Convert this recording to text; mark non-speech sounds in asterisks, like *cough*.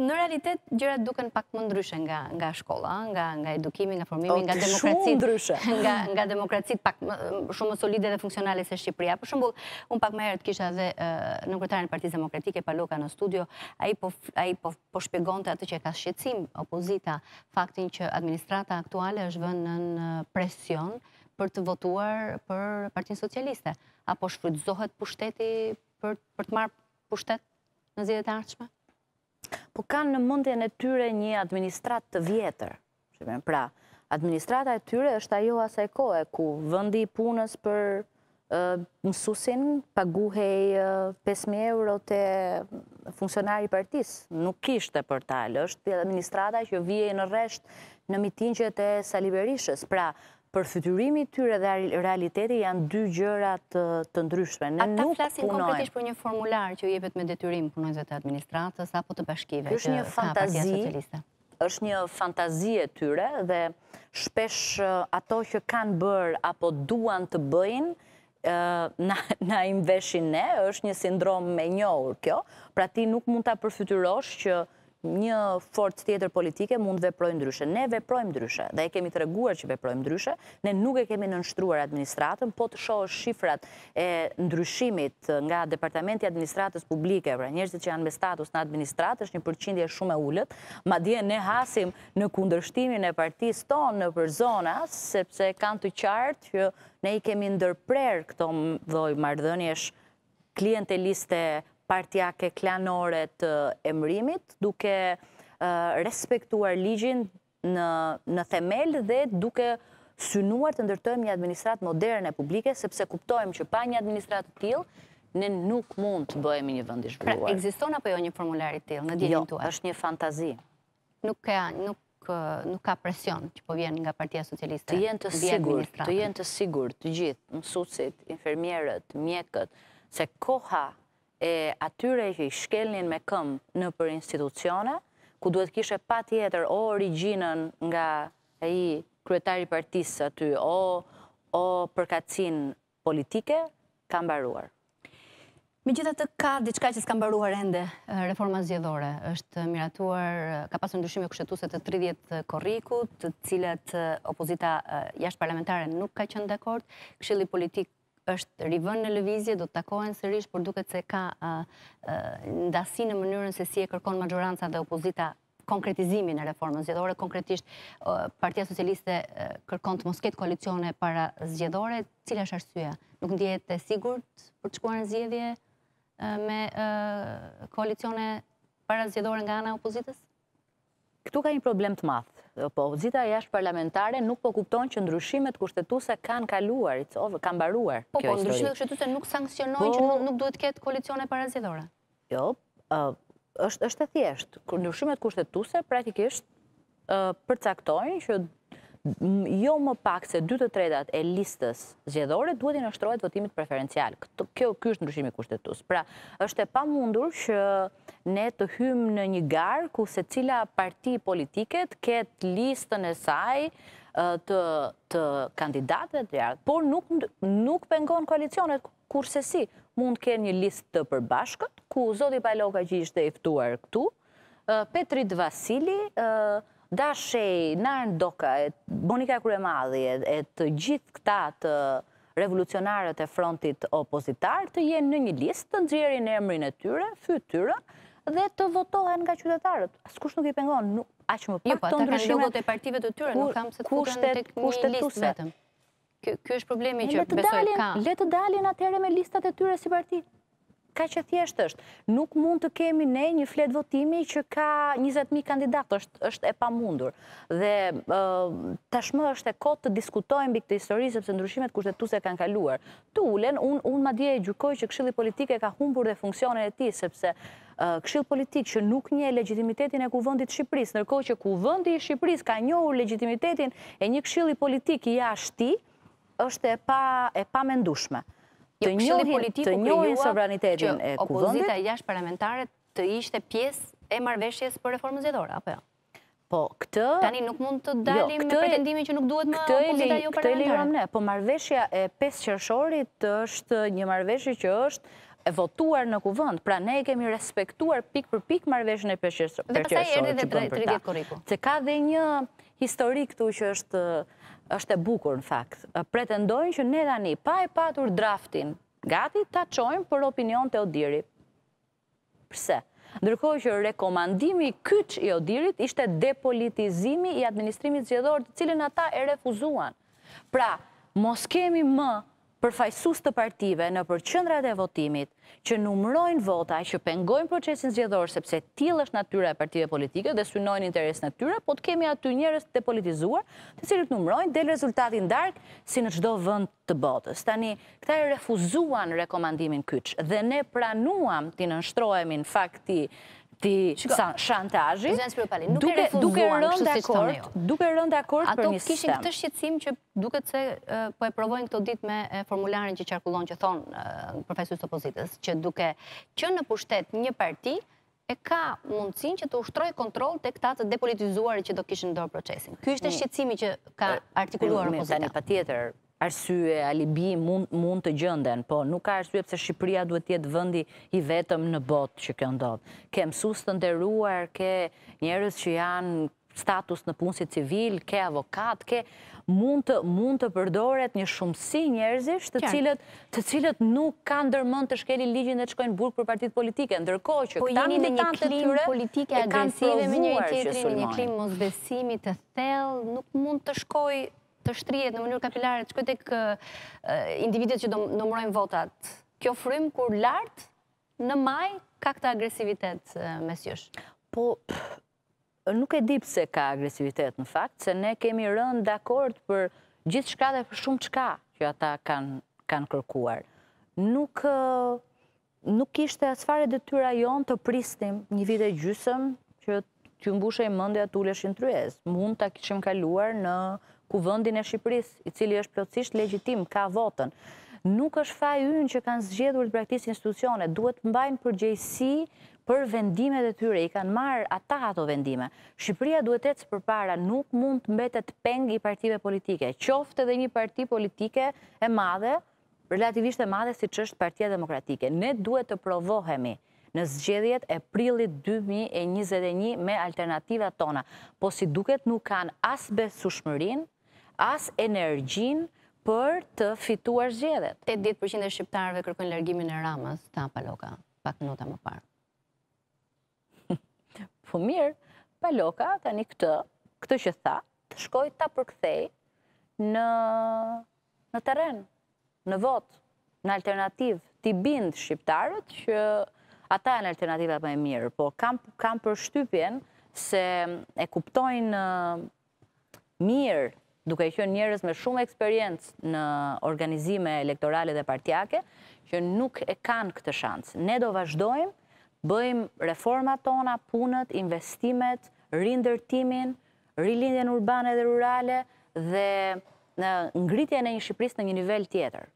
Në realitet gjërat duken pak më ndryshe nga nga shkolla, nga nga edukimi, nga formimi, nga demokracia. Shumë ndryshe *laughs* nga nga demokracia pak shumë më solide dhe funksionale se Shqipëria. Për shembull, un pak më herët kisha dhe në kryetarin e Partisë Demokratike Paloka në studio, ai po ai po, po shpjegonte atë që ka shqetësim opozita, faktin që administrata aktuale është vënë në presion për të votuar për Partinë Socialiste, apo shfrytëzohet pushteti për për të marrë pushtet në zërat e ardhshme? po kanë në mundjen e tyre një administrat të vjetër. Pra, administrata e tyre është ajo asaj kohë, ku vëndi punës për mësusin, paguhej 5.000 euro të funksionari partis. Nuk ishte për portal, është administrata që vje në reshtë në mitingjet e Saliberishës. Pra, për fëtyrimi tyre dhe realiteti janë dy gjërat të ndryshme. A ta flasin konkretisht për një formular që jepet me detyrim nëzët të administratës apo të bashkive? Kështë një fantazi, është një fantazi e tyre dhe shpesh ato që kanë bërë apo duan të bëjnë, na *laughs* imveshin ne, është një sindrom me njohur kjo, pra ti nuk mund të përfytyrosh që një forcë tjetër politike mund veprojmë ndryshe. Ne veprojmë ndryshe dhe e kemi të reguar që veprojmë ndryshe. Ne nuk e kemi nënshtruar administratën, po të shohë shifrat e ndryshimit nga Departamenti Administratës Publike, pra njështë që janë me status në administratë, është një përqindje shumë e ullët, ma dje ne hasim në kundërshtimin e partis tonë në përzona, sepse kanë të qartë që ne i kemi ndërprer këto dhoj mardhënjesh klienteliste partijake klanore të emrimit, duke respektuar ligjin në themel dhe duke synuar të ndërtojmë një administrat moderne publike, sepse kuptojmë që pa një administrat të tilë, ne nuk mund të bëhemi një vëndi i Pra, egziston apo jo një formulari të tilë në Jo, është një fantazi. Nuk ka presion që po vjen nga partia socialiste. Të jenë të sigur, të jenë të sigur, të gjithë, mësucit, infirmierët, mjekët, se koha e atyre i shkelnin me këm në për institucione, ku duhet kishe pa tjetër o originën nga e i kryetari partisë aty, o përkacin politike, kam baruar. Mi gjitha të ka diçka që s'kam baruar ende reforma zjedhore. është miratuar, ka pasë ndryshime kushtetuse të 30 korrikut, të cilat opozita jashtë parlamentare nuk ka qënë dhe kort, këshili politik është rivën në lëvizje, do të takohen sërish, por duket se ka ndasinë në mënyrën se si e kërkon majoranca dhe opozita konkretizimin e reformën zgjedhore, konkretisht Partia Socialiste kërkon të mosket koalicione para zgjedhore, cilë është arsyeja? Nuk ndjetë e sigurt për të shkuar në zgjedhje me koalicione para zgjedhore nga ana opozitës? këtu ka një problem të math. Po, zita jashtë parlamentare nuk po kupton që ndryshimet kushtetuse kanë kaluar, kanë baruar. Po, po, ndryshimet kushtetuse nuk sankcionoj po, që nuk duhet ketë koalicione parazidore. Jo, është e thjeshtë. Ndryshimet kushtetuse praktikisht përcaktojnë që jo më pak se 2 të tretat e listës zgjedhore duhet i nështrojt votimit preferencial. Kjo është ndryshimi kushtetus. Pra, është e pa mundur që ne të hymë në një garë ku se cila parti politiket ketë listën e saj të kandidatëve të jarët, por nuk pengon koalicionet kurse si mund kërë një listë të përbashkët, ku Zoti Paloka që ishte eftuar këtu, Petrit Vasili, Petrit Vasili, dashej, narën doka, Bonika Kuremadhi, e të gjithë këta të revolucionarët e frontit opozitar të jenë në një listë të nxjerin në emrin e tyre, fy tyre, dhe të votohen nga qytetarët. Askush nuk i pengon, aqë më jo, pak po, të ndryshime... Jo, pa, ta ka logot e partive të tyre, nuk kam se të kushtet të një listë vetëm. Kjo është problemi që besoj ka... Le të dalin atere me listat e tyre si parti. Ka që thjesht është, nuk mund të kemi ne një flet votimi që ka 20.000 kandidat, është e pa mundur. Dhe tashmë është e kotë të diskutojnë bikë të histori, sepse ndryshimet kushtet kanë kaluar. Tu ulen, unë ma dje e gjukoj që këshillit politike ka humbur dhe funksionet e ti, sepse këshill politik që nuk nje legitimitetin e kuvëndit Shqipëris, nërko që kuvëndit Shqipëris ka njohur legitimitetin e një këshillit politik i ashti, është e pa mendushme të njojnë sovranitetin e kuvëndit. Opozita e jashtë parlamentare të ishte pjesë e marveshjes për reformën zjedora, apo ja? Jo? Po, këtë... Tani nuk mund të jo, dalim me pretendimi që nuk duhet më opozita jo parlamentare. Këtë e lirëm ne, po marveshja e pesë qërshorit është një marveshjë që është e votuar në kuvënd, pra ne kemi respektuar pik për pik marveshën e përqesorit. Dhe pasaj e rrë dhe koriku. Se ka dhe një histori këtu që është është e bukur në fakt. Pretendojnë që ne tani pa e patur draftin, gati ta çojmë për opinion të Odiri. Pse? Ndërkohë që rekomandimi kyç i Odirit ishte depolitizimi i administrimit zgjedhor, të cilën ata e refuzuan. Pra, mos kemi më përfajsus të partive në përqëndrat e votimit që numrojnë vota që pengojnë procesin zjedhorë sepse tjil është natyra e partive politike dhe synojnë interes natyra, po të kemi aty njërës të politizuar të cilët numrojnë del rezultatin darkë si në qdo vënd të botës. Tani, këta e refuzuan rekomandimin kyç dhe ne pranuam të nënshtrojemi në fakti këti shantajji, duke rënda akord për një sistem. Ato kishin këtë shqecim që duke të se po e provojnë këto dit me formularin që qarkullon që thonë profesus të opozitës, që duke që në pushtet një parti e ka mundësin që të ushtroj kontrol të këta të depolitizuar që do kishin ndorë procesin. Ky është mm. shqecimi që ka artikuluar opozita. tani pa tjetër, arsye, alibi mund të gjënden, po nuk ka arsye përse Shqipëria duhet jetë vëndi i vetëm në botë që kjo ndodhë. Ke mësus të nderuar, ke njerës që janë status në punësit civil, ke avokat, ke mund të mund të përdoret një shumësi njerëzisht të cilët të cilët nuk kanë dërmën të shkelin ligjin dhe të shkojnë burk për partit politike ndërkohë që po këta një një klim e agresive me një i një klim mosbesimit të thell nuk mund të shkoj të shtrijet në mënyrë kapilare, që këtë e individet që do votat, kjo frym kur lartë në maj ka këta agresivitet, jush? Po, nuk e dipë se ka agresivitet në fakt, se ne kemi rënd dhe akord për gjithë shka dhe për shumë qka që ata kanë kërkuar. Nuk nuk ishte asfare dhe të rajon të pristim një vite gjysëm që të mbushe i mëndja të uleshin të rrezë. Mund të kishim kaluar në ku vëndin e Shqipëris, i cili është plotësisht legjitim, ka votën, nuk është faj ynë që kanë zgjedhur të praktisë institucionet, duhet mbajnë përgjëjsi për vendimet e tyre, i kanë marë ata ato vendime. Shqipëria duhet ecë për para, nuk mund të mbetet peng i partive politike, qoftë edhe një parti politike e madhe, relativisht e madhe si që është partia demokratike. Ne duhet të provohemi në zgjedhjet e prillit 2021 me alternativa tona, po si duket nuk kanë as besushmërinë, as energjin për të fituar zgjedhet. 80% e shqiptarëve kërkojnë largimin e Ramës, ta Paloka, pak minuta më parë. *laughs* po mirë, Paloka tani këtë, këtë që tha, të shkoj ta përkthej në në terren, në vot, në alternativë, ti bind shqiptarët që ata janë alternativa më e mirë, po kam kam përshtypjen se e kuptojnë mirë duke i qënë njërës me shumë eksperiencë në organizime elektorale dhe partijake, që nuk e kanë këtë shansë. Ne do vazhdojmë, bëjmë reformat tona, punët, investimet, rindërtimin, rilindjen urbane dhe rurale dhe ngritjen e një Shqipëris në një nivel tjetër.